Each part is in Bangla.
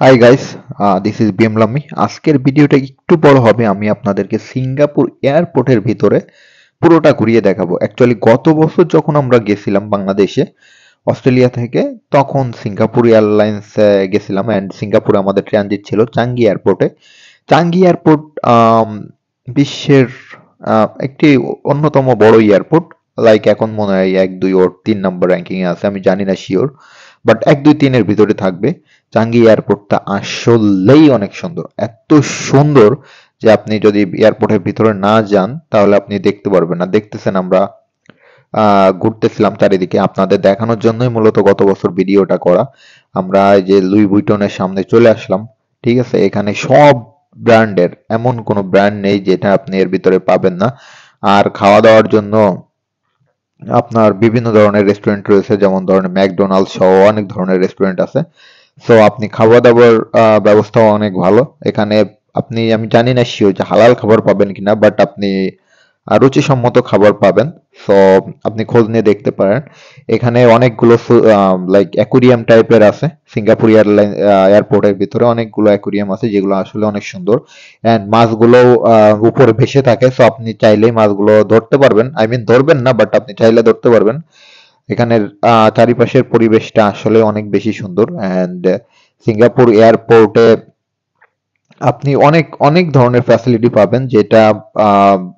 হাই গাইস দিস ইজ বিএমলামি আজকের ভিডিওটা একটু বড় হবে আমি আপনাদেরকে সিঙ্গাপুর এয়ারপোর্টের ভিতরে পুরোটা ঘুরিয়ে দেখাবো অ্যাকচুয়ালি গত বছর যখন আমরা গেছিলাম বাংলাদেশে অস্ট্রেলিয়া থেকে তখন সিঙ্গাপুর এয়ারলাইন্সে গেছিলাম অ্যান্ড সিঙ্গাপুরে আমাদের ট্রানজিট ছিল চাঙ্গি এয়ারপোর্টে চাঙ্গি এয়ারপোর্ট বিশ্বের একটি অন্যতম বড় এয়ারপোর্ট লাইক এখন মনে হয় এক দুই ওর তিন নম্বর র্যাঙ্কিংয়ে আছে আমি জানি না শিওর বাট এক দুই তিনের ভিতরে থাকবে চাঙ্গি এয়ারপোর্টটা আসলেই অনেক সুন্দর এত সুন্দর যে আপনি যদি এয়ারপোর্টের ভিতরে না যান তাহলে আপনি দেখতে পারবেন না দেখতেছেন আমরা ঘুরতেছিলাম চারিদিকে আপনাদের দেখানোর জন্যই মূলত গত বছর ভিডিওটা করা আমরা যে লুই বুইটনের সামনে চলে আসলাম ঠিক আছে এখানে সব ব্র্যান্ডের এমন কোনো ব্র্যান্ড নেই যেটা আপনি এর ভিতরে পাবেন না আর খাওয়া দাওয়ার জন্য আপনার বিভিন্ন ধরনের রেস্টুরেন্ট রয়েছে যেমন ধরনের ম্যাকডোনাল্ড সহ অনেক ধরনের রেস্টুরেন্ট আছে সো আপনি খাওয়া দাওয়ার ব্যবস্থাও অনেক ভালো এখানে আপনি আমি জানি না শিওর যে হালাল খাবার পাবেন কিনা বাট আপনি রুচিসম্মত খাবার পাবেন সো আপনি খোঁজ নিয়ে দেখতে পারেন এখানে অনেকগুলো লাইক অ্যাকুরিয়াম টাইপের আছে সিঙ্গাপুর এয়ারলাইন এয়ারপোর্টের ভিতরে অনেকগুলো অ্যাকুরিয়াম আছে যেগুলো আসলে অনেক সুন্দর অ্যান্ড মাছগুলো উপরে ভেসে থাকে সো আপনি চাইলেই মাছগুলো ধরতে পারবেন আই মিন ধরবেন না বাট আপনি চাইলে ধরতে পারবেন এখানের চারিপাশের পরিবেশটা আসলে অনেক বেশি সুন্দর অ্যান্ড সিঙ্গাপুর এয়ারপোর্টে আপনি অনেক অনেক ধরনের ফ্যাসিলিটি পাবেন যেটা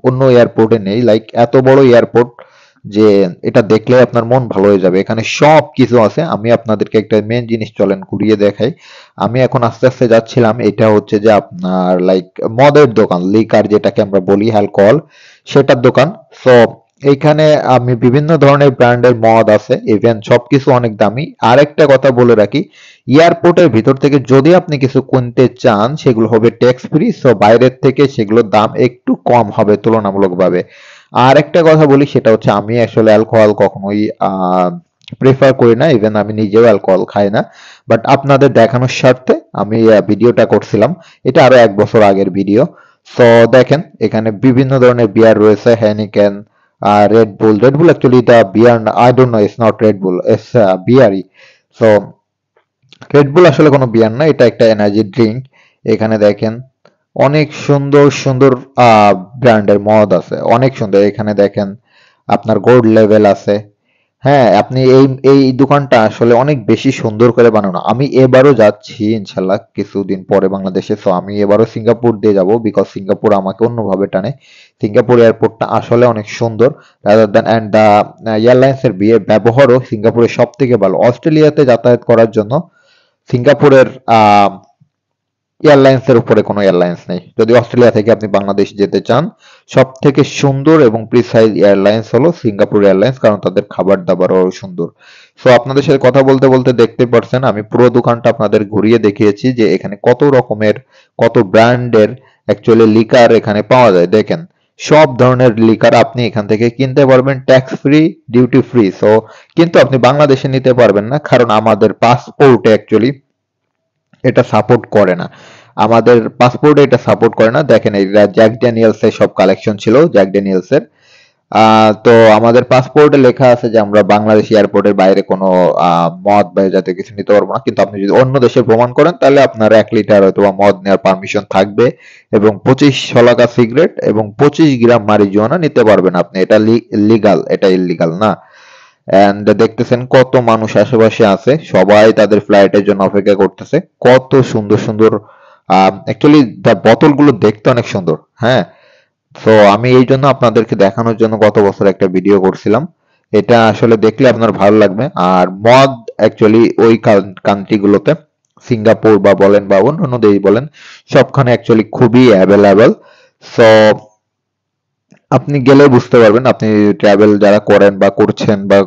অন্য এয়ারপোর্টে নেই লাইক এত বড় এয়ারপোর্ট যে এটা দেখলে আপনার মন ভালো হয়ে যাবে এখানে সব কিছু আছে আমি আপনাদেরকে একটা মেন জিনিস চলেন ঘুরিয়ে দেখাই আমি এখন আস্তে আস্তে যাচ্ছিলাম এটা হচ্ছে যে আপনার লাইক মদের দোকান লিকার যেটাকে আমরা বলি অ্যালকোহল সেটার দোকান সব এইখানে আমি বিভিন্ন ধরনের ব্র্যান্ডের মদ আছে ইভেন সবকিছু অনেক দামি আর একটা কথা বলে রাখি এয়ারপোর্টের ভিতর থেকে যদি আপনি কিছু কিনতে চান সেগুলো হবে ট্যাক্স ফ্রি সো বাইরের থেকে সেগুলোর দাম একটু কম হবে তুলনামূলকভাবে আর একটা কথা বলি সেটা হচ্ছে আমি আসলে অ্যালকোহল কখনোই প্রেফার করি না ইভেন আমি নিজেও অ্যালকোহল খাই না বাট আপনাদের দেখানোর স্বার্থে আমি ভিডিওটা করছিলাম এটা আরো এক বছর আগের ভিডিও সো দেখেন এখানে বিভিন্ন ধরনের বিয়ার রয়েছে হ্যানিকেন আর Red Bull Red Bull actually beer I I don't know. It's not Red Bull. It's uh, beer. So আসলে কোনো বিয়ার না এটা একটা এনার্জি ড্রিঙ্ক এখানে দেখেন অনেক সুন্দর সুন্দর ব্র্যান্ডের মদ আছে অনেক সুন্দর এখানে দেখেন আপনার গোল্ড লেভেল আছে হ্যাঁ আপনি এই এই দোকানটা আসলে অনেক বেশি সুন্দর করে বানানো আমি এবারও যাচ্ছি ইনশাল্লাহ কিছুদিন পরে বাংলাদেশে তো আমি এবারও সিঙ্গাপুর দিয়ে যাব বিকজ সিঙ্গাপুর আমাকে অন্যভাবে টানে সিঙ্গাপুর এয়ারপোর্টটা আসলে অনেক সুন্দর রাদার দ্যান অ্যান্ড দ্য এয়ারলাইন্সের বিয়ে ব্যবহারও সিঙ্গাপুরের সব থেকে ভালো অস্ট্রেলিয়াতে যাতায়াত করার জন্য সিঙ্গাপুরের এয়ারলাইন্সের উপরে কোনো এয়ারলাইন্স নেই যদি অস্ট্রেলিয়া থেকে আপনি বাংলাদেশ যেতে চান সব থেকে সুন্দর এবং প্রিসাইজ এয়ারলাইন্স হলো সিঙ্গাপুর এয়ারলাইন্স কারণ তাদের খাবার দাবার সুন্দর সো আপনাদের সাথে কথা বলতে বলতে দেখতে পারছেন আমি পুরো দোকানটা আপনাদের ঘুরিয়ে দেখিয়েছি যে এখানে কত রকমের কত ব্র্যান্ডের অ্যাকচুয়ালি লিকার এখানে পাওয়া যায় দেখেন সব ধরনের লিকার আপনি এখান থেকে কিনতে পারবেন tax free duty free so কিন্তু আপনি বাংলাদেশে নিতে পারবেন না কারণ আমাদের পাসপোর্টে অ্যাকচুয়ালি এটা সাপোর্ট করে না আমাদের পাসপোর্টে এটা সাপোর্ট করে না দেখেন এই জ্যাক ড্যানিয়েলস এর সব কালেকশন ছিল জ্যাক ড্যানিয়েলস এর তো আমাদের পাসপোর্টে লেখা আছে যে আমরা বাংলাদেশ এয়ারপোর্টের বাইরে কোনো মদ বা জাতীয় কিছু নিতে পারবো না কিন্তু আপনি যদি অন্য দেশে ভ্রমণ করেন তাহলে আপনার এক লিটার হয়তো বা মদ নেওয়ার পারমিশন থাকবে এবং পঁচিশ শলাকা সিগারেট এবং পঁচিশ গ্রাম মারিজুয়ানা নিতে পারবেন আপনি এটা লিগাল এটা ইলিগাল না অ্যান্ড দেখতেছেন কত মানুষ আশেপাশে আছে সবাই তাদের ফ্লাইটের জন্য অপেক্ষা করতেছে কত সুন্দর সুন্দর অ্যাকচুয়ালি বোতলগুলো দেখতে অনেক সুন্দর হ্যাঁ তো আমি এই জন্য আপনাদেরকে দেখানোর জন্য গত বছর একটা ভিডিও করছিলাম এটা আসলে দেখলে আপনার ভালো লাগবে আর মদ অ্যাকচুয়ালি ওই কান্ট্রিগুলোতে সিঙ্গাপুর বা বলেন বা অন্যান্য দেশ বলেন সবখানে অ্যাকচুয়ালি খুবই অ্যাভেলেবল সো আপনি গেলে বুঝতে পারবেন আপনি ট্রাভেল যারা করেন বা করছেন বা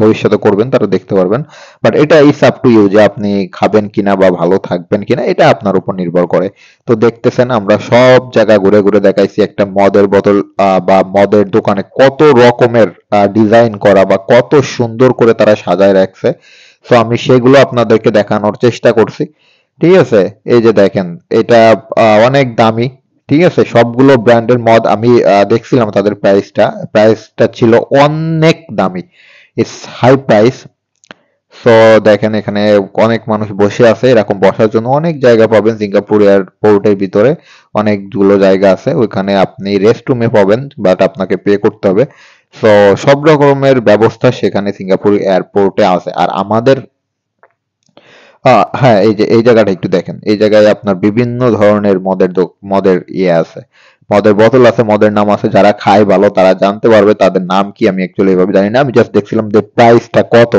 ভবিষ্যতে করবেন তারা দেখতে পারবেন বাট এটা ইস আপ টু ইউ যে আপনি খাবেন কিনা বা ভালো থাকবেন কিনা এটা আপনার উপর নির্ভর করে তো দেখতেছেন আমরা সব জায়গায় ঘুরে ঘুরে দেখাইছি একটা মদের বোতল বা মদের দোকানে কত রকমের ডিজাইন করা বা কত সুন্দর করে তারা সাজায় রাখছে তো আমি সেগুলো আপনাদেরকে দেখানোর চেষ্টা করছি ঠিক আছে এই যে দেখেন এটা অনেক দামি ঠিক আছে সবগুলো ব্র্যান্ডের মদ আমি দেখছিলাম তাদের প্রাইসটা প্রাইসটা ছিল অনেক দামি ইটস হাই প্রাইস সো দেখেন এখানে অনেক মানুষ বসে আছে এরকম বসার জন্য অনেক জায়গা পাবেন সিঙ্গাপুর এয়ারপোর্টের ভিতরে অনেকগুলো জায়গা আছে ওইখানে আপনি রেস্ট রুমে পাবেন বাট আপনাকে পে করতে হবে সো সব রকমের ব্যবস্থা সেখানে সিঙ্গাপুর এয়ারপোর্টে আছে আর আমাদের হ্যাঁ এই যে এই জায়গাটা একটু দেখেন এই জায়গায় আপনার বিভিন্ন ধরনের মদের মদের ইয়ে আছে মদের বোতল আছে মদের নাম আছে যারা খায় ভালো তারা জানতে পারবে তাদের নাম কি আমি অ্যাকচুয়ালি এভাবে জানি না আমি জাস্ট দেখছিলাম যে প্রাইসটা কত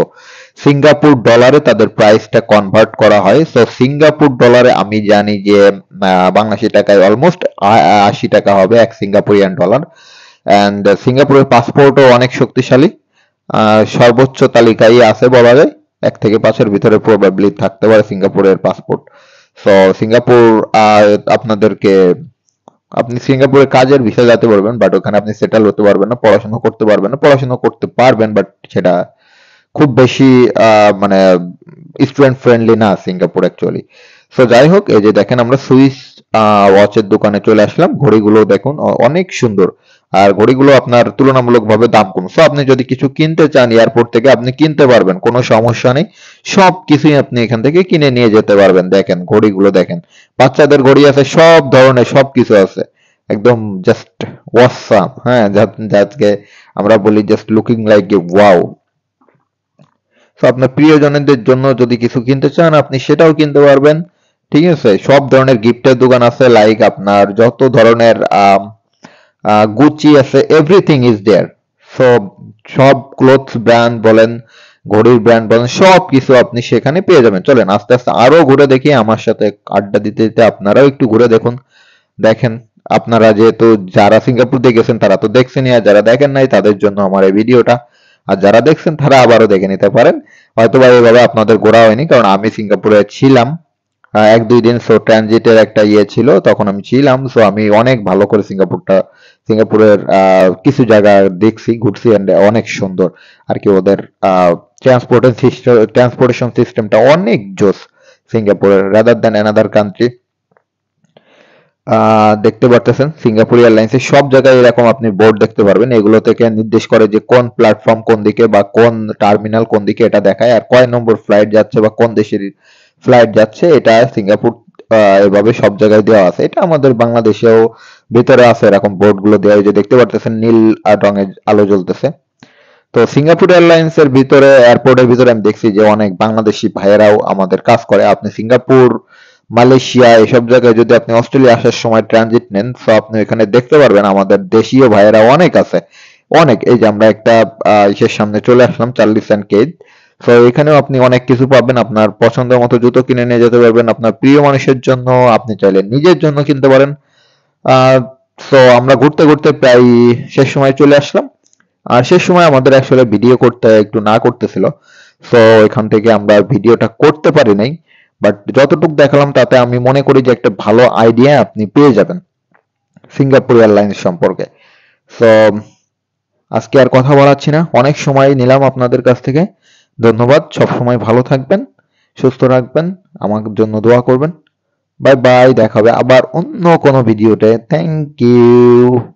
সিঙ্গাপুর ডলারে তাদের প্রাইসটা কনভার্ট করা হয় সো সিঙ্গাপুর ডলারে আমি জানি যে বাংলাদেশি টাকায় অলমোস্ট আশি টাকা হবে এক সিঙ্গাপুরিয়ান ডলার অ্যান্ড সিঙ্গাপুরের পাসপোর্টও অনেক শক্তিশালী সর্বোচ্চ তালিকায় আছে বলা যায় এক থেকে পাঁচের ভিতরে প্রবাবলি থাকতে পারে সিঙ্গাপুরের পাসপোর্ট সো সিঙ্গাপুর আপনাদেরকে আপনি সিঙ্গাপুরে কাজের ভিসা যেতে পারবেন বাট ওখানে আপনি সেটেল হতে পারবেন না পড়াশোনা করতে পারবেন না পড়াশোনা করতে পারবেন বাট সেটা খুব বেশি মানে স্টুডেন্ট ফ্রেন্ডলি না সিঙ্গাপুর অ্যাকচুয়ালি সো যাই হোক এই যে দেখেন আমরা সুইস ওয়াচের দোকানে চলে আসলাম ঘড়িগুলো দেখুন অনেক সুন্দর আর ঘড়িগুলো আপনার তুলনামূলকভাবে দাম কম সো আপনি যদি কিছু কিনতে চান এয়ারপোর্ট থেকে আপনি কিনতে পারবেন কোনো সমস্যা নেই সব কিছুই আপনি এখান থেকে কিনে নিয়ে যেতে পারবেন দেখেন ঘড়িগুলো দেখেন বাচ্চাদের ঘড়ি আছে সব ধরনের সব কিছু আছে একদম জাস্ট ওয়াসাম হ্যাঁ যাকে আমরা বলি just looking like a wow so আপনার প্রিয়জনদের জন্য যদি কিছু কিনতে চান আপনি সেটাও কিনতে পারবেন ঠিক আছে সব ধরনের গিফটের দোকান আছে লাইক আপনার যত ধরনের আহ গুচি আছে এভরিথিং ইজ দেয়ার সব সব ক্লোথস ব্র্যান্ড বলেন ঘড়ির ব্র্যান্ড বলেন সব কিছু আপনি সেখানে পেয়ে যাবেন চলেন আস্তে আস্তে আরো ঘুরে দেখি আমার সাথে আড্ডা দিতে দিতে আপনারাও একটু ঘুরে দেখুন দেখেন আপনারা যেহেতু যারা সিঙ্গাপুর দিয়ে গেছেন তারা তো দেখছেনই আর যারা দেখেন নাই তাদের জন্য আমার এই ভিডিওটা আর যারা দেখছেন তারা আবারও দেখে নিতে পারেন হয়তো বা এইভাবে আপনাদের ঘোরা হয়নি কারণ আমি সিঙ্গাপুরে ছিলাম এক দুই দিন সো ট্রানজিটের একটা ইয়ে ছিল তখন আমি ছিলাম সো আমি অনেক ভালো করে সিঙ্গাপুরটা সিঙ্গাপুরের কিছু জায়গা দেখছি ঘুরছি অনেক সুন্দর আর কি ওদের ট্রান্সপোর্টেশন সিস্টেম ট্রান্সপোর্টেশন সিস্টেমটা অনেক জোস সিঙ্গাপুরের রাদার দ্যান অ্যানাদার কান্ট্রি দেখতে পারতেছেন সিঙ্গাপুর এয়ারলাইন্সের সব জায়গায় এরকম আপনি বোর্ড দেখতে পারবেন এগুলো থেকে নির্দেশ করে যে কোন প্ল্যাটফর্ম কোন দিকে বা কোন টার্মিনাল কোন দিকে এটা দেখায় আর কয় নম্বর ফ্লাইট যাচ্ছে বা কোন দেশের ফ্লাইট যাচ্ছে এটা সিঙ্গাপুর এভাবে সব জায়গায় দেওয়া আছে এটা আমাদের বাংলাদেশেও ভেতরে আছে এরকম বোর্ড গুলো দেওয়া যে দেখতে পারতেছেন নীল আর রঙের আলো জ্বলতেছে তো সিঙ্গাপুর এয়ারলাইন্স এর ভিতরে এয়ারপোর্টের ভিতরে আমি দেখছি যে অনেক বাংলাদেশি ভাইয়েরাও আমাদের কাজ করে আপনি সিঙ্গাপুর মালয়েশিয়া এসব জায়গায় যদি আপনি অস্ট্রেলিয়া আসার সময় ট্রানজিট নেন তো আপনি এখানে দেখতে পারবেন আমাদের দেশীয় ভাইয়েরা অনেক আছে অনেক এই যে আমরা একটা ইসের সামনে চলে আসলাম চার্লিস অ্যান্ড কেজ সো এখানেও আপনি অনেক কিছু পাবেন আপনার পছন্দ মতো জুতো কিনে নিয়ে যেতে পারবেন আপনার প্রিয় মানুষের জন্য আপনি চাইলে নিজের জন্য কিনতে পারেন সো আমরা ঘুরতে ঘুরতে প্রায় শেষ সময় চলে আসলাম আর শেষ সময় আমাদের আসলে ভিডিও করতে একটু না করতেছিল সো এখান থেকে আমরা ভিডিওটা করতে পারি নাই বাট যতটুকু দেখালাম তাতে আমি মনে করি যে একটা ভালো আইডিয়া আপনি পেয়ে যাবেন সিঙ্গাপুর এয়ারলাইন্স সম্পর্কে সো আজকে আর কথা বলাচ্ছি না অনেক সময় নিলাম আপনাদের কাছ থেকে ধন্যবাদ সবসময় ভালো থাকবেন সুস্থ রাখবেন আমার জন্য দোয়া করবেন বাই বাই দেখা হবে আবার অন্য কোনো ভিডিওতে থ্যাংক ইউ